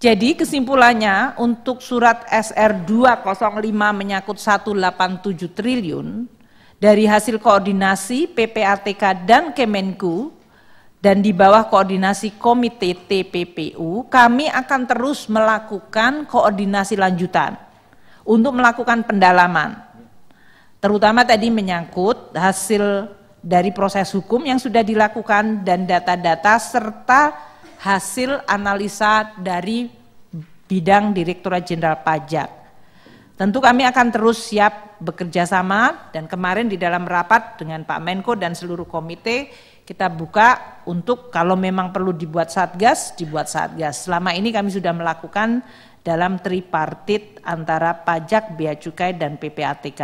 Jadi kesimpulannya untuk surat SR 205 menyangkut 187 triliun dari hasil koordinasi PPATK dan Kemenku dan di bawah koordinasi Komite TPPU kami akan terus melakukan koordinasi lanjutan untuk melakukan pendalaman terutama tadi menyangkut hasil dari proses hukum yang sudah dilakukan dan data-data serta hasil analisa dari bidang Direktorat Jenderal Pajak. Tentu kami akan terus siap bekerja sama dan kemarin di dalam rapat dengan Pak Menko dan seluruh komite kita buka untuk kalau memang perlu dibuat satgas, dibuat satgas. Selama ini kami sudah melakukan dalam tripartit antara pajak, bea cukai, dan PPATK.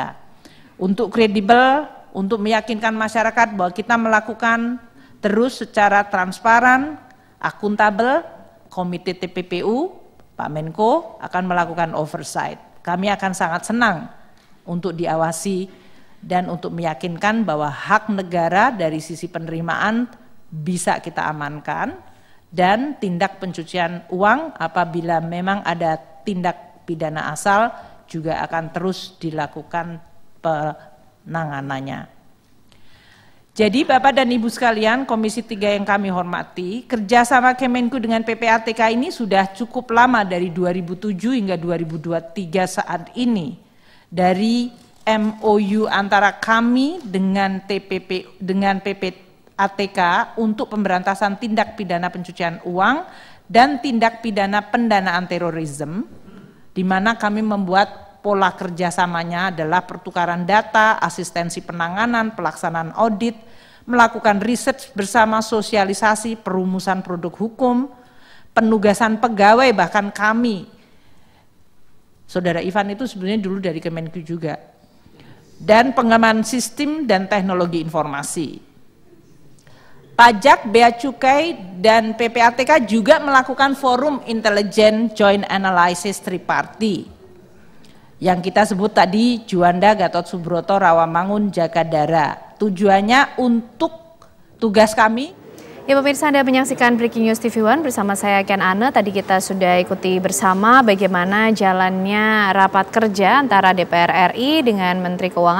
Untuk kredibel, untuk meyakinkan masyarakat bahwa kita melakukan terus secara transparan, akuntabel, komite TPPU, Pak Menko akan melakukan oversight. Kami akan sangat senang untuk diawasi dan untuk meyakinkan bahwa hak negara dari sisi penerimaan bisa kita amankan dan tindak pencucian uang apabila memang ada tindak pidana asal juga akan terus dilakukan penanganannya. Jadi Bapak dan Ibu sekalian, Komisi 3 yang kami hormati, kerjasama Kemenku dengan PPATK ini sudah cukup lama dari 2007 hingga 2023 saat ini. Dari MOU antara kami dengan TPP dengan PPATK untuk pemberantasan tindak pidana pencucian uang dan tindak pidana pendanaan terorisme, di mana kami membuat pola kerjasamanya adalah pertukaran data, asistensi penanganan, pelaksanaan audit, melakukan riset bersama sosialisasi perumusan produk hukum, penugasan pegawai bahkan kami. Saudara Ivan itu sebenarnya dulu dari Kemenku juga. Dan pengaman sistem dan teknologi informasi. Pajak, Bea Cukai, dan PPATK juga melakukan forum intelijen joint analysis triparti yang kita sebut tadi Juanda, Gatot Subroto, Rawamangun, Jakadara. Tujuannya untuk tugas kami. Ya pemirsa Anda menyaksikan Breaking News TV One bersama saya Ken Ana Tadi kita sudah ikuti bersama bagaimana jalannya rapat kerja antara DPR RI dengan Menteri Keuangan.